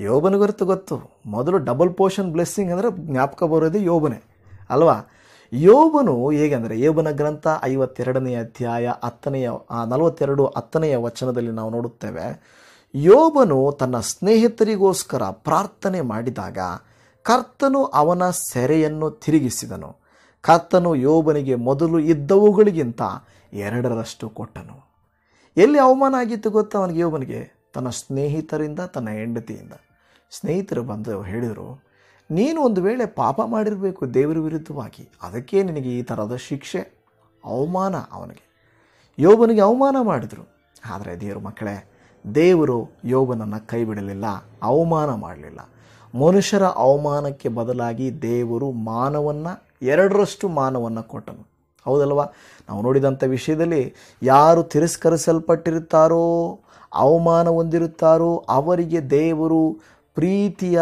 ಯೋಬನ ಕುರಿತು ಗೊತ್ತು ಮೊದಲು ಡಬಲ್ ಪೋರ್ಷನ್ ಬ್ಲೆಸ್ಸಿಂಗ್ ಅಂದರೆ ಜ್ಞಾಪಕ ಬರೋದು ಯೋಬನೇ ಅಲ್ವಾ ಯೋಬನು ಹೇಗೆಂದರೆ ಯೋಬನ ಗ್ರಂಥ ಐವತ್ತೆರಡನೆಯ ಅಧ್ಯಾಯ ಹತ್ತನೆಯ ನಲವತ್ತೆರಡು ಹತ್ತನೆಯ ವಚನದಲ್ಲಿ ನಾವು ನೋಡುತ್ತೇವೆ ಯೋಬನು ತನ್ನ ಸ್ನೇಹಿತರಿಗೋಸ್ಕರ ಪ್ರಾರ್ಥನೆ ಮಾಡಿದಾಗ ಕರ್ತನು ಅವನ ಸೆರೆಯನ್ನು ತಿರುಗಿಸಿದನು ಕರ್ತನು ಯೋಬನಿಗೆ ಮೊದಲು ಇದ್ದವುಗಳಿಗಿಂತ ಎರಡರಷ್ಟು ಕೊಟ್ಟನು ಎಲ್ಲಿ ಅವಮಾನ ಆಗಿತ್ತು ಗೊತ್ತಾ ಅವನಿಗೆ ಯೋಬನಿಗೆ ತನ್ನ ಸ್ನೇಹಿತರಿಂದ ತನ್ನ ಹೆಂಡತಿಯಿಂದ ಸ್ನೇಹಿತರು ಬಂದು ಹೇಳಿದರು ನೀನು ಒಂದು ವೇಳೆ ಪಾಪ ಮಾಡಿರಬೇಕು ದೇವರ ವಿರುದ್ಧವಾಗಿ ಅದಕ್ಕೆ ನಿನಗೆ ಈ ಥರದ ಶಿಕ್ಷೆ ಅವಮಾನ ಅವನಿಗೆ ಯೋಬನಿಗೆ ಅವಮಾನ ಮಾಡಿದರು ಆದರೆ ದೇವ್ರ ಮಕ್ಕಳೇ ದೇವರು ಯೋಬನನ್ನು ಕೈ ಬಿಡಲಿಲ್ಲ ಅವಮಾನ ಮಾಡಲಿಲ್ಲ ಮನುಷ್ಯರ ಅವಮಾನಕ್ಕೆ ಬದಲಾಗಿ ದೇವರು ಮಾನವನ್ನು ಎರಡರಷ್ಟು ಮಾನವನ್ನು ಕೊಟ್ಟನು ಹೌದಲ್ವ ನಾವು ನೋಡಿದಂಥ ವಿಷಯದಲ್ಲಿ ಯಾರು ತಿರಸ್ಕರಿಸಲ್ಪಟ್ಟಿರುತ್ತಾರೋ ಅವಮಾನ ಹೊಂದಿರುತ್ತಾರೋ ಅವರಿಗೆ ದೇವರು ಪ್ರೀತಿಯ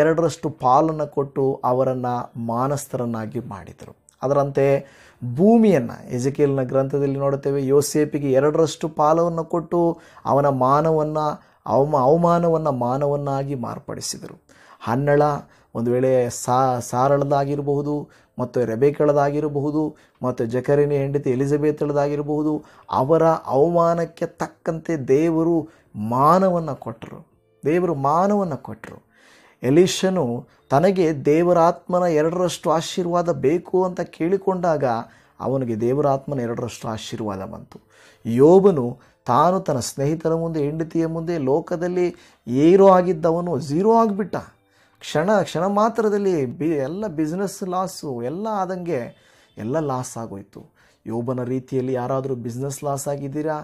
ಎರಡರಷ್ಟು ಪಾಲನ್ನು ಕೊಟ್ಟು ಅವರನ್ನು ಮಾನಸ್ಥರನ್ನಾಗಿ ಮಾಡಿದರು ಅದರಂತೆ ಭೂಮಿಯನ್ನು ಎಜಕೇಲ್ನ ಗ್ರಂಥದಲ್ಲಿ ನೋಡುತ್ತೇವೆ ಯೋಸೇಪಿಗೆ ಎರಡರಷ್ಟು ಪಾಲವನ್ನು ಕೊಟ್ಟು ಅವನ ಮಾನವನ್ನು ಅವಮ ಅವಮಾನವನ್ನು ಮಾನವನ್ನಾಗಿ ಮಾರ್ಪಡಿಸಿದರು ಹನ್ನಳ ಒಂದು ವೇಳೆ ಸಾ ಸಾರಳದಾಗಿರಬಹುದು ಮತ್ತು ರೆಬೆಕಳದಾಗಿರಬಹುದು ಮತ್ತು ಜಕರಿನಿ ಹೆಂಡತಿ ಎಲಿಜಬೆತ್ಳದಾಗಿರಬಹುದು ಅವರ ಅವಮಾನಕ್ಕೆ ತಕ್ಕಂತೆ ದೇವರು ಮಾನವನ್ನು ಕೊಟ್ಟರು ದೇವರು ಮಾನವನ್ನು ಕೊಟ್ಟರು ಎಲಿಶನು ತನಗೆ ದೇವರಾತ್ಮನ ಎರಡರಷ್ಟು ಆಶೀರ್ವಾದ ಬೇಕು ಅಂತ ಕೇಳಿಕೊಂಡಾಗ ಅವನಿಗೆ ದೇವರಾತ್ಮನ ಎರಡರಷ್ಟು ಆಶೀರ್ವಾದ ಬಂತು ಯೋಬನು ತಾನು ತನ್ನ ಸ್ನೇಹಿತರ ಮುಂದೆ ಹೆಂಡತಿಯ ಮುಂದೆ ಲೋಕದಲ್ಲಿ ಏರೋ ಆಗಿದ್ದವನು ಝೀರೋ ಆಗಿಬಿಟ್ಟ ಕ್ಷಣ ಕ್ಷಣ ಮಾತ್ರದಲ್ಲಿ ಬಿ ಎಲ್ಲ ಬಿಸ್ನೆಸ್ ಲಾಸು ಎಲ್ಲ ಆದಂಗೆ ಎಲ್ಲ ಲಾಸ್ ಆಗೋಯ್ತು ಯೋಬನ ರೀತಿಯಲ್ಲಿ ಯಾರಾದರೂ ಬಿಸ್ನೆಸ್ ಲಾಸ್ ಆಗಿದ್ದೀರಾ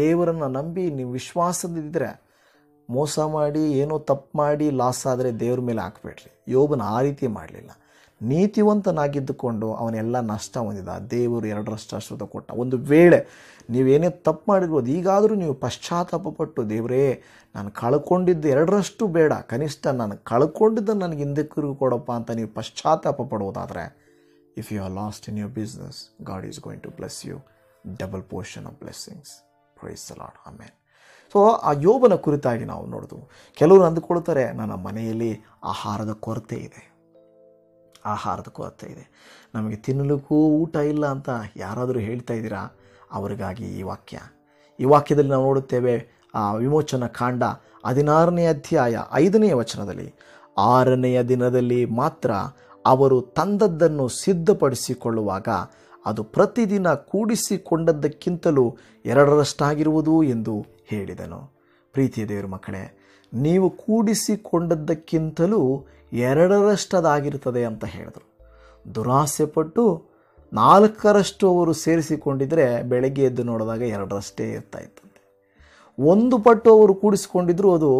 ದೇವರನ್ನು ನಂಬಿ ನೀವು ವಿಶ್ವಾಸದಿದ್ದರೆ ಮೋಸ ಮಾಡಿ ಏನೋ ತಪ್ಪು ಮಾಡಿ ಲಾಸ್ ಆದರೆ ದೇವ್ರ ಮೇಲೆ ಹಾಕ್ಬೇಡ್ರಿ ಯೋಬನ ಆ ರೀತಿ ಮಾಡಲಿಲ್ಲ ನೀತಿವಂತನಾಗಿದ್ದುಕೊಂಡು ಅವನೆಲ್ಲ ನಷ್ಟ ಹೊಂದಿದ ದೇವರು ಎರಡರಷ್ಟು ಅಶ್ವತ ಕೊಟ್ಟ ಒಂದು ವೇಳೆ ನೀವೇನೇ ತಪ್ಪು ಮಾಡಿರ್ಬೋದು ಈಗಾದರೂ ನೀವು ಪಶ್ಚಾತ್ತಾಪಪಟ್ಟು ದೇವರೇ ನಾನು ಕಳ್ಕೊಂಡಿದ್ದು ಎರಡರಷ್ಟು ಬೇಡ ಕನಿಷ್ಠ ನಾನು ಕಳ್ಕೊಂಡಿದ್ದನ್ನು ನನಗೆ ಹಿಂದಕ್ಕೂ ಕೊಡಪ್ಪ ಅಂತ ನೀವು ಪಶ್ಚಾತ್ತಾಪ ಪಡುವುದಾದರೆ if you are lost in your business God is going to bless you double portion of blessings praise the Lord ಆಮೇಲೆ ಸೊ ಆ ಯೋಬನ ಕುರಿತಾಗಿ ನಾವು ನೋಡಿದ್ವು ಕೆಲವರು ಅಂದುಕೊಳ್ತಾರೆ ನನ್ನ ಮನೆಯಲ್ಲಿ ಆಹಾರದ ಕೊರತೆ ಇದೆ ಆಹಾರದ ಕೊರತೆ ಇದೆ ನಮಗೆ ತಿನ್ನಲಿಕ್ಕೂ ಊಟ ಇಲ್ಲ ಅಂತ ಯಾರಾದರೂ ಹೇಳ್ತಾ ಇದ್ದೀರಾ ಅವರಿಗಾಗಿ ಈ ವಾಕ್ಯ ಈ ವಾಕ್ಯದಲ್ಲಿ ನಾವು ನೋಡುತ್ತೇವೆ ಆ ವಿಮೋಚನ ಕಾಂಡ ಹದಿನಾರನೇ ಅಧ್ಯಾಯ ಐದನೆಯ ವಚನದಲ್ಲಿ ಆರನೆಯ ದಿನದಲ್ಲಿ ಮಾತ್ರ ಅವರು ತಂದದ್ದನ್ನು ಸಿದ್ಧಪಡಿಸಿಕೊಳ್ಳುವಾಗ ಅದು ಪ್ರತಿದಿನ ಕೂಡಿಸಿಕೊಂಡದ್ದಕ್ಕಿಂತಲೂ ಎರಡರಷ್ಟಾಗಿರುವುದು ಎಂದು ಹೇಳಿದನು ಪ್ರೀತಿಯ ದೇವರ ಮಕ್ಕಳೇ ನೀವು ಕೂಡಿಸಿಕೊಂಡದ್ದಕ್ಕಿಂತಲೂ ಎರಡರಷ್ಟದಾಗಿರ್ತದೆ ಅಂತ ಹೇಳಿದರು ದುರಾಸೆ ಪಟ್ಟು ನಾಲ್ಕರಷ್ಟು ಅವರು ಸೇರಿಸಿಕೊಂಡಿದ್ದರೆ ಬೆಳಗ್ಗೆ ಎದ್ದು ನೋಡಿದಾಗ ಎರಡರಷ್ಟೇ ಇರ್ತಾ ಇತ್ತಂತೆ ಒಂದು ಪಟ್ಟು ಅವರು ಕೂಡಿಸಿಕೊಂಡಿದ್ರು ಅದು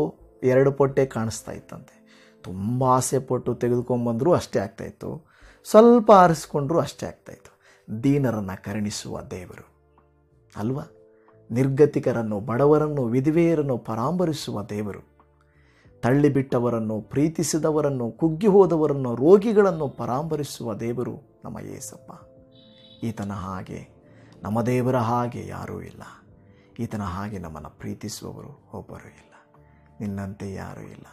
ಎರಡು ಪಟ್ಟೆ ಕಾಣಿಸ್ತಾ ಇತ್ತಂತೆ ತುಂಬ ಆಸೆ ಪಟ್ಟು ತೆಗೆದುಕೊಂಡ್ಬಂದರೂ ಅಷ್ಟೇ ಆಗ್ತಾಯಿತ್ತು ಸ್ವಲ್ಪ ಆರಿಸ್ಕೊಂಡ್ರೂ ಅಷ್ಟೇ ಆಗ್ತಾಯಿತ್ತು ದೀನರನ್ನು ಕರುಣಿಸುವ ದೇವರು ಅಲ್ವಾ ನಿರ್ಗತಿಕರನ್ನು ಬಡವರನ್ನು ವಿಧವೆಯರನ್ನು ಪರಾಂಬರಿಸುವ ದೇವರು ತಳ್ಳಿಬಿಟ್ಟವರನ್ನು ಪ್ರೀತಿಸಿದವರನ್ನು ಕುಗ್ಗಿ ಹೋದವರನ್ನು ರೋಗಿಗಳನ್ನು ಪರಾಂಬರಿಸುವ ದೇವರು ನಮ್ಮ ಏಸಪ್ಪ ಈತನ ಹಾಗೆ ನಮ್ಮ ದೇವರ ಹಾಗೆ ಯಾರೂ ಇಲ್ಲ ಈತನ ಹಾಗೆ ನಮ್ಮನ್ನು ಪ್ರೀತಿಸುವವರು ಒಬ್ಬರೂ ಇಲ್ಲ ನಿನ್ನಂತೆ ಯಾರೂ ಇಲ್ಲ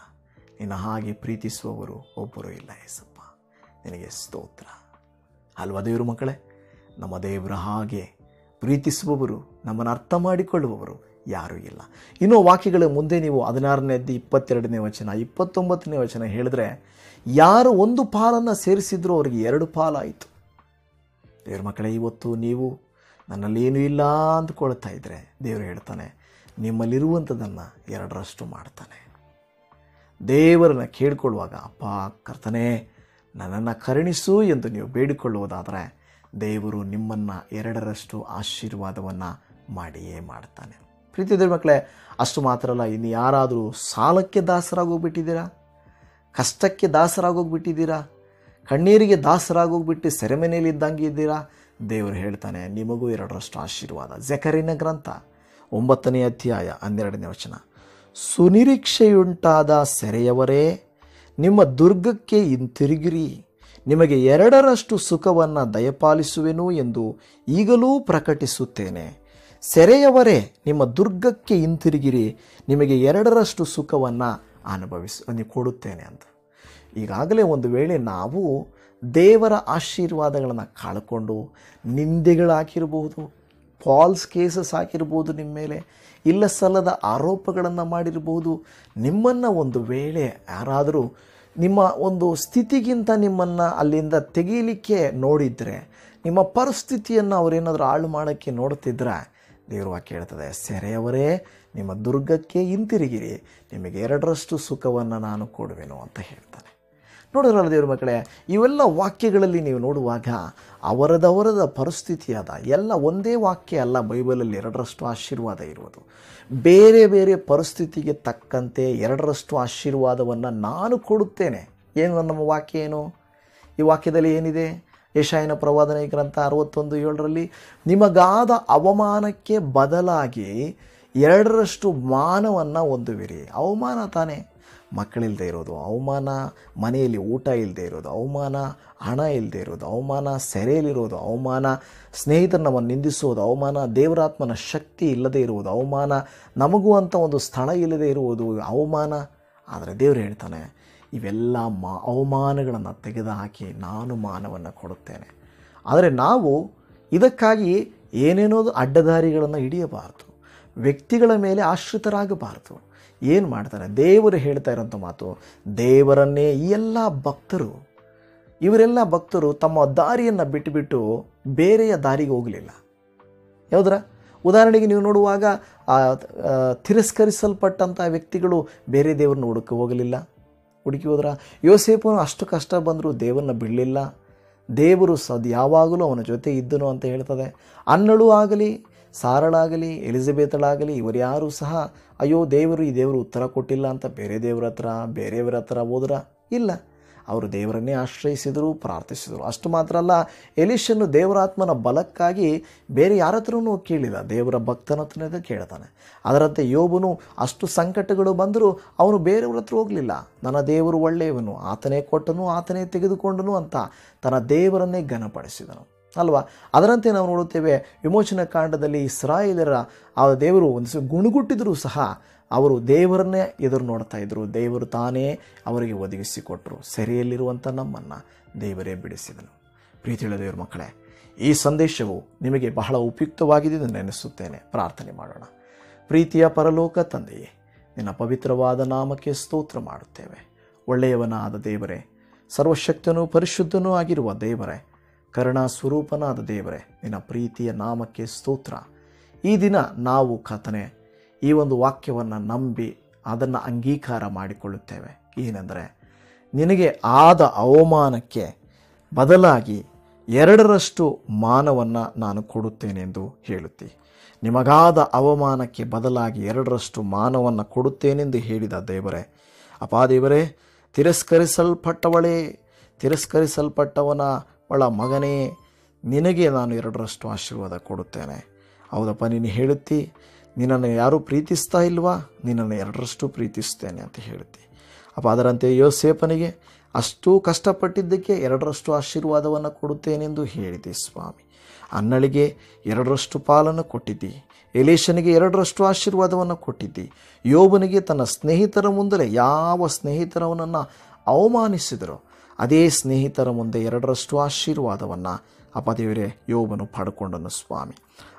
ನಿನ್ನ ಹಾಗೆ ಪ್ರೀತಿಸುವವರು ಒಬ್ಬರೂ ಇಲ್ಲ ಏಸಪ್ಪ ನಿನಗೆ ಸ್ತೋತ್ರ ಅಲ್ವಾ ದೇವರು ಮಕ್ಕಳೇ ನಮ್ಮ ದೇವರ ಹಾಗೆ ಪ್ರೀತಿಸುವವರು ನಮ್ಮನ್ನು ಅರ್ಥ ಮಾಡಿಕೊಳ್ಳುವವರು ಯಾರೂ ಇಲ್ಲ ಇನ್ನೂ ವಾಕ್ಯಗಳ ಮುಂದೆ ನೀವು ಹದಿನಾರನೇದ್ದು ಇಪ್ಪತ್ತೆರಡನೇ ವಚನ ಇಪ್ಪತ್ತೊಂಬತ್ತನೇ ವಚನ ಹೇಳಿದ್ರೆ ಯಾರು ಒಂದು ಪಾಲನ್ನು ಸೇರಿಸಿದ್ರು ಅವರಿಗೆ ಎರಡು ಪಾಲಾಯಿತು ದೇವ್ರ ಮಕ್ಕಳೇ ಇವತ್ತು ನೀವು ನನ್ನಲ್ಲಿ ಏನೂ ಇಲ್ಲ ಅಂದ್ಕೊಳ್ತಾ ಇದ್ದರೆ ದೇವರು ಹೇಳ್ತಾನೆ ನಿಮ್ಮಲ್ಲಿರುವಂಥದ್ದನ್ನು ಎರಡರಷ್ಟು ಮಾಡ್ತಾನೆ ದೇವರನ್ನು ಕೇಳಿಕೊಳ್ಳುವಾಗ ಅಪ್ಪ ಕರ್ತನೇ ನನ್ನನ್ನು ಕರುಣಿಸು ಎಂದು ನೀವು ಬೇಡಿಕೊಳ್ಳುವುದಾದರೆ ದೇವರು ನಿಮ್ಮನ್ನು ಎರಡರಷ್ಟು ಆಶೀರ್ವಾದವನ್ನು ಮಾಡಿಯೇ ಮಾಡ್ತಾನೆ ಪ್ರೀತಿ ಮಕ್ಕಳೇ ಅಷ್ಟು ಮಾತ್ರ ಅಲ್ಲ ಇನ್ನು ಯಾರಾದರೂ ಸಾಲಕ್ಕೆ ದಾಸರಾಗೋಗ್ಬಿಟ್ಟಿದ್ದೀರಾ ಕಷ್ಟಕ್ಕೆ ದಾಸರಾಗೋಗ್ಬಿಟ್ಟಿದ್ದೀರಾ ಕಣ್ಣೀರಿಗೆ ದಾಸರಾಗೋಗ್ಬಿಟ್ಟು ಸೆರೆಮನೆಯಲ್ಲಿ ಇದ್ದಂಗೆ ಇದ್ದೀರಾ ದೇವರು ಹೇಳ್ತಾನೆ ನಿಮಗೂ ಎರಡರಷ್ಟು ಆಶೀರ್ವಾದ ಜಕರಿನ ಗ್ರಂಥ ಒಂಬತ್ತನೇ ಅಧ್ಯಾಯ ಹನ್ನೆರಡನೇ ವಚನ ಸುನಿರೀಕ್ಷೆಯುಂಟಾದ ಸೆರೆಯವರೇ ನಿಮ್ಮ ದುರ್ಗಕ್ಕೆ ಹಿಂತಿರುಗಿರಿ ನಿಮಗೆ ಎರಡರಷ್ಟು ಸುಖವನ್ನು ದಯಪಾಲಿಸುವೆನು ಎಂದು ಈಗಲೂ ಪ್ರಕಟಿಸುತ್ತೇನೆ ಸೆರೆಯವರೇ ನಿಮ್ಮ ದುರ್ಗಕ್ಕೆ ಹಿಂತಿರುಗಿರಿ ನಿಮಗೆ ಎರಡರಷ್ಟು ಸುಖವನ್ನು ಅನುಭವಿಸ ಕೊಡುತ್ತೇನೆ ಅಂತ ಈಗಾಗಲೇ ಒಂದು ವೇಳೆ ನಾವು ದೇವರ ಆಶೀರ್ವಾದಗಳನ್ನು ಕಳ್ಕೊಂಡು ನಿಂದೆಗಳಾಕಿರಬಹುದು ಫಾಲ್ಸ್ ಕೇಸಸ್ ಆಗಿರ್ಬೋದು ನಿಮ್ಮ ಮೇಲೆ ಇಲ್ಲ ಸಲ್ಲದ ಆರೋಪಗಳನ್ನು ಮಾಡಿರ್ಬೋದು ನಿಮ್ಮನ್ನು ಒಂದು ವೇಳೆ ಯಾರಾದರೂ ನಿಮ್ಮ ಒಂದು ಸ್ಥಿತಿಗಿಂತ ನಿಮ್ಮನ್ನು ಅಲ್ಲಿಂದ ತೆಗೀಲಿಕ್ಕೆ ನೋಡಿದರೆ ನಿಮ್ಮ ಪರಿಸ್ಥಿತಿಯನ್ನು ಅವರೇನಾದರೂ ಹಾಳು ಮಾಡೋಕ್ಕೆ ನೋಡ್ತಿದ್ರೆ ದೇವ್ರವ ಕೇಳ್ತದೆ ಸೆರೆಯವರೇ ನಿಮ್ಮ ದುರ್ಗಕ್ಕೆ ಹಿಂತಿರುಗಿರಿ ನಿಮಗೆ ಎರಡರಷ್ಟು ಸುಖವನ್ನು ನಾನು ಕೊಡುವೆನು ಅಂತ ಹೇಳ್ತಾನೆ ನೋಡಿದ್ರಲ್ಲ ದೇವ್ರ ಮಕ್ಕಳೇ ಇವೆಲ್ಲ ವಾಕ್ಯಗಳಲ್ಲಿ ನೀವು ನೋಡುವಾಗ ಅವರದವರದ ಪರಿಸ್ಥಿತಿಯಾದ ಎಲ್ಲ ಒಂದೇ ವಾಕ್ಯ ಅಲ್ಲ ಬೈಬಲಲ್ಲಿ ಎರಡರಷ್ಟು ಆಶೀರ್ವಾದ ಇರುವುದು ಬೇರೆ ಬೇರೆ ಪರಿಸ್ಥಿತಿಗೆ ತಕ್ಕಂತೆ ಎರಡರಷ್ಟು ಆಶೀರ್ವಾದವನ್ನು ನಾನು ಕೊಡುತ್ತೇನೆ ಏನು ನಮ್ಮ ವಾಕ್ಯ ಏನು ಈ ವಾಕ್ಯದಲ್ಲಿ ಏನಿದೆ ಯಶಾಯನ ಪ್ರವಾದನೆ ಗ್ರಂಥ ಅರವತ್ತೊಂದು ಏಳರಲ್ಲಿ ನಿಮಗಾದ ಅವಮಾನಕ್ಕೆ ಬದಲಾಗಿ ಎರಡರಷ್ಟು ಮಾನವನ್ನು ಹೊಂದುವಿರಿ ಅವಮಾನ ತಾನೇ ಮಕ್ಕಳಿಲ್ಲದೆ ಇರೋದು ಅವಮಾನ ಮನೆಯಲ್ಲಿ ಊಟ ಇಲ್ಲದೆ ಇರೋದು ಅವಮಾನ ಹಣ ಇಲ್ಲದೆ ಇರೋದು ಅವಮಾನ ಸೆರೆಯಲ್ಲಿರೋದು ಅವಮಾನ ಸ್ನೇಹಿತರನ್ನ ನಿಂದಿಸುವುದು ಅವಮಾನ ದೇವರಾತ್ಮನ ಶಕ್ತಿ ಇಲ್ಲದೆ ಇರುವುದು ಅವಮಾನ ನಮಗೂ ಅಂತ ಒಂದು ಸ್ಥಳ ಇಲ್ಲದೆ ಇರುವುದು ಅವಮಾನ ಆದರೆ ದೇವರು ಹೇಳ್ತಾನೆ ಇವೆಲ್ಲ ಮಾ ಅವಮಾನಗಳನ್ನು ತೆಗೆದುಹಾಕಿ ನಾನು ಮಾನವನ್ನು ಕೊಡುತ್ತೇನೆ ಆದರೆ ನಾವು ಇದಕ್ಕಾಗಿ ಏನೇನೋ ಅಡ್ಡದಾರಿಗಳನ್ನು ಹಿಡಿಯಬಾರದು ವ್ಯಕ್ತಿಗಳ ಮೇಲೆ ಆಶ್ರಿತರಾಗಬಾರದು ಏನು ಮಾಡ್ತಾರೆ ದೇವರು ಹೇಳ್ತಾ ಇರೋಂಥ ಮಾತು ದೇವರನ್ನೇ ಈ ಎಲ್ಲ ಭಕ್ತರು ಇವರೆಲ್ಲ ಭಕ್ತರು ತಮ್ಮ ದಾರಿಯನ್ನು ಬಿಟ್ಟುಬಿಟ್ಟು ಬೇರೆಯ ದಾರಿಗೆ ಹೋಗಲಿಲ್ಲ ಯಾವುದ್ರ ಉದಾಹರಣೆಗೆ ನೀವು ನೋಡುವಾಗ ತಿರಸ್ಕರಿಸಲ್ಪಟ್ಟಂಥ ವ್ಯಕ್ತಿಗಳು ಬೇರೆ ದೇವರನ್ನ ಹುಡುಕಿ ಹೋಗಲಿಲ್ಲ ಹುಡುಕಿ ಹೋದ್ರ ಯೋಸೇಪನು ಅಷ್ಟು ಕಷ್ಟ ಬಂದರೂ ದೇವರನ್ನ ಬಿಡಲಿಲ್ಲ ದೇವರು ಸದ್ ಯಾವಾಗಲೂ ಅವನ ಜೊತೆ ಇದ್ದನು ಅಂತ ಹೇಳ್ತದೆ ಅನ್ನಳು ಆಗಲಿ ಸಾರಳಾಗಲಿ ಎಲಿಜಬೆತ್ಳಾಗಲಿ ಯಾರೂ ಸಹ ಅಯ್ಯೋ ದೇವರು ಈ ದೇವರು ಉತ್ತರ ಕೊಟ್ಟಿಲ್ಲ ಅಂತ ಬೇರೆ ದೇವರ ಹತ್ರ ಬೇರೆಯವರ ಹತ್ರ ಹೋದ್ರ ಇಲ್ಲ ಅವರು ದೇವರನ್ನೇ ಆಶ್ರಯಿಸಿದರು ಪ್ರಾರ್ಥಿಸಿದರು ಅಷ್ಟು ಮಾತ್ರ ಅಲ್ಲ ಎಲಿಷನ್ನು ದೇವರಾತ್ಮನ ಬಲಕ್ಕಾಗಿ ಬೇರೆ ಯಾರ ಹತ್ರನೂ ಕೇಳಿಲ್ಲ ದೇವರ ಭಕ್ತನ ಹತ್ರನೇ ಕೇಳ್ತಾನೆ ಅದರಂತೆ ಯೋಬನು ಅಷ್ಟು ಸಂಕಟಗಳು ಬಂದರೂ ಅವನು ಬೇರೆಯವ್ರ ಹತ್ರ ಹೋಗಲಿಲ್ಲ ನನ್ನ ದೇವರು ಒಳ್ಳೆಯವನು ಆತನೇ ಕೊಟ್ಟನು ಆತನೇ ತೆಗೆದುಕೊಂಡನು ಅಂತ ತನ್ನ ದೇವರನ್ನೇ ಘನಪಡಿಸಿದನು ಅಲ್ವಾ ಅದರಂತೆ ನಾವು ನೋಡುತ್ತೇವೆ ವಿಮೋಚನ ಕಾಂಡದಲ್ಲಿ ಇಸ್ರಾಯೇಲರ ಆ ದೇವರು ಒಂದು ಗುಣಗುಟ್ಟಿದರೂ ಸಹ ಅವರು ದೇವರನ್ನೇ ಎದುರು ನೋಡ್ತಾ ಇದ್ದರು ದೇವರು ತಾನೇ ಅವರಿಗೆ ಒದಗಿಸಿಕೊಟ್ಟರು ಸೆರೆಯಲ್ಲಿರುವಂಥ ನಮ್ಮನ್ನು ದೇವರೇ ಬಿಡಿಸಿದನು ಪ್ರೀತಿಯುಳ್ಳ ದೇವರ ಮಕ್ಕಳೇ ಈ ಸಂದೇಶವು ನಿಮಗೆ ಬಹಳ ಉಪಯುಕ್ತವಾಗಿದೆ ಎಂದು ನೆನೆಸುತ್ತೇನೆ ಪ್ರಾರ್ಥನೆ ಮಾಡೋಣ ಪ್ರೀತಿಯ ಪರಲೋಕ ತಂದೆಯೇ ನಿನ್ನ ಪವಿತ್ರವಾದ ನಾಮಕ್ಕೆ ಸ್ತೋತ್ರ ಮಾಡುತ್ತೇವೆ ಒಳ್ಳೆಯವನಾದ ದೇವರೇ ಸರ್ವಶಕ್ತನೂ ಪರಿಶುದ್ಧನೂ ಆಗಿರುವ ದೇವರೇ ಕರುಣಾ ಸ್ವರೂಪನಾದ ದೇವರೇ ನಿನ್ನ ಪ್ರೀತಿಯ ನಾಮಕ್ಕೆ ಸ್ತೋತ್ರ ಈ ದಿನ ನಾವು ಕಥನೆ ಈ ಒಂದು ವಾಕ್ಯವನ್ನು ನಂಬಿ ಅದನ್ನು ಅಂಗೀಕಾರ ಮಾಡಿಕೊಳ್ಳುತ್ತೇವೆ ಏನೆಂದರೆ ನಿನಗೆ ಆದ ಅವಮಾನಕ್ಕೆ ಬದಲಾಗಿ ಎರಡರಷ್ಟು ಮಾನವನ್ನು ನಾನು ಕೊಡುತ್ತೇನೆಂದು ಹೇಳುತ್ತಿ ನಿಮಗಾದ ಅವಮಾನಕ್ಕೆ ಬದಲಾಗಿ ಎರಡರಷ್ಟು ಮಾನವನ್ನು ಕೊಡುತ್ತೇನೆಂದು ಹೇಳಿದ ದೇವರೇ ಅಪಾದೇವರೇ ತಿರಸ್ಕರಿಸಲ್ಪಟ್ಟವಳೇ ತಿರಸ್ಕರಿಸಲ್ಪಟ್ಟವನ ಅವಳ ಮಗನೇ ನಿನಗೆ ನಾನು ಎರಡರಷ್ಟು ಆಶೀರ್ವಾದ ಕೊಡುತ್ತೇನೆ ಹೌದಪ್ಪ ನೀನು ಹೇಳುತ್ತಿ ನಿನ್ನನ್ನು ಯಾರೂ ಪ್ರೀತಿಸ್ತಾ ಇಲ್ವಾ ನಿನ್ನನ್ನು ಎರಡರಷ್ಟು ಪ್ರೀತಿಸ್ತೇನೆ ಅಂತ ಹೇಳುತ್ತಿ ಅಪ್ಪ ಅದರಂತೆ ಯೋಸೇಪನಿಗೆ ಅಷ್ಟು ಕಷ್ಟಪಟ್ಟಿದ್ದಕ್ಕೆ ಎರಡರಷ್ಟು ಆಶೀರ್ವಾದವನ್ನು ಕೊಡುತ್ತೇನೆಂದು ಹೇಳಿದೆ ಸ್ವಾಮಿ ಅನ್ನಳಿಗೆ ಎರಡರಷ್ಟು ಪಾಲನ್ನು ಕೊಟ್ಟಿದ್ದಿ ಎಲೇಶನಿಗೆ ಎರಡರಷ್ಟು ಆಶೀರ್ವಾದವನ್ನು ಕೊಟ್ಟಿದ್ದಿ ಯೋಬನಿಗೆ ತನ್ನ ಸ್ನೇಹಿತರ ಮುಂದಲೇ ಯಾವ ಸ್ನೇಹಿತರವನನ್ನು ಅವಮಾನಿಸಿದರು ಅದೇ ಸ್ನೇಹಿತರ ಮುಂದೆ ಎರಡರಷ್ಟು ಆಶೀರ್ವಾದವನ್ನು ಅಪ್ಪ ದೇವರೇ ಯೋಬನು ಪಡ್ಕೊಂಡನು ಸ್ವಾಮಿ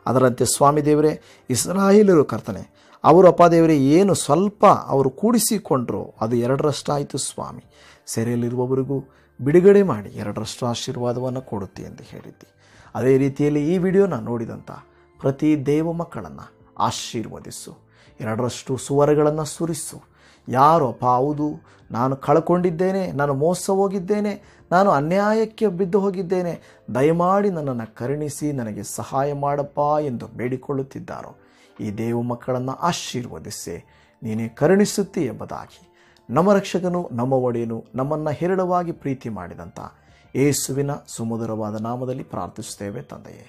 ಅದರಂತೆ ಸ್ವಾಮಿ ದೇವರೇ ಇಸ್ರಾಯೇಲರು ಕರ್ತನೆ ಅವರು ಅಪ್ಪ ದೇವರೇ ಏನು ಸ್ವಲ್ಪ ಅವರು ಕೂಡಿಸಿಕೊಂಡ್ರು ಅದು ಎರಡರಷ್ಟಾಯಿತು ಸ್ವಾಮಿ ಸೆರೆಯಲ್ಲಿರುವವರಿಗೂ ಬಿಡುಗಡೆ ಮಾಡಿ ಎರಡರಷ್ಟು ಆಶೀರ್ವಾದವನ್ನು ಕೊಡುತ್ತೆ ಎಂದು ಹೇಳಿದ್ದೆ ಅದೇ ರೀತಿಯಲ್ಲಿ ಈ ವಿಡಿಯೋನ ನೋಡಿದಂಥ ಪ್ರತಿ ದೇವ ಮಕ್ಕಳನ್ನು ಆಶೀರ್ವದಿಸು ಎರಡರಷ್ಟು ಸುವರಗಳನ್ನು ಸುರಿಸು ಯಾರೊಪ್ಪ ಹೌದು ನಾನು ಕಳ್ಕೊಂಡಿದ್ದೇನೆ ನಾನು ಮೋಸ ಹೋಗಿದ್ದೇನೆ ನಾನು ಅನ್ಯಾಯಕ್ಕೆ ಬಿದ್ದು ಹೋಗಿದ್ದೇನೆ ದಯಮಾಡಿ ನನ್ನನ್ನು ಕರುಣಿಸಿ ನನಗೆ ಸಹಾಯ ಮಾಡಪ್ಪ ಎಂದು ಬೇಡಿಕೊಳ್ಳುತ್ತಿದ್ದಾರೋ ಈ ದೇವ ಮಕ್ಕಳನ್ನು ಆಶೀರ್ವದಿಸಿ ನೀನೇ ಕರುಣಿಸುತ್ತಿ ಎಂಬುದಾಗಿ ನಮ್ಮ ರಕ್ಷಕನು ನಮ್ಮ ಒಡೆಯನು ನಮ್ಮನ್ನು ಹೇರಳವಾಗಿ ಪ್ರೀತಿ ಮಾಡಿದಂಥ ಯೇಸುವಿನ ಸುಮಧುರವಾದ ನಾಮದಲ್ಲಿ ಪ್ರಾರ್ಥಿಸುತ್ತೇವೆ ತಂದೆಯೇ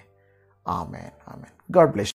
ಆಮೇನ್ ಆಮೇನ್ ಗಾಡ್ ಬ್ಲೆಸ್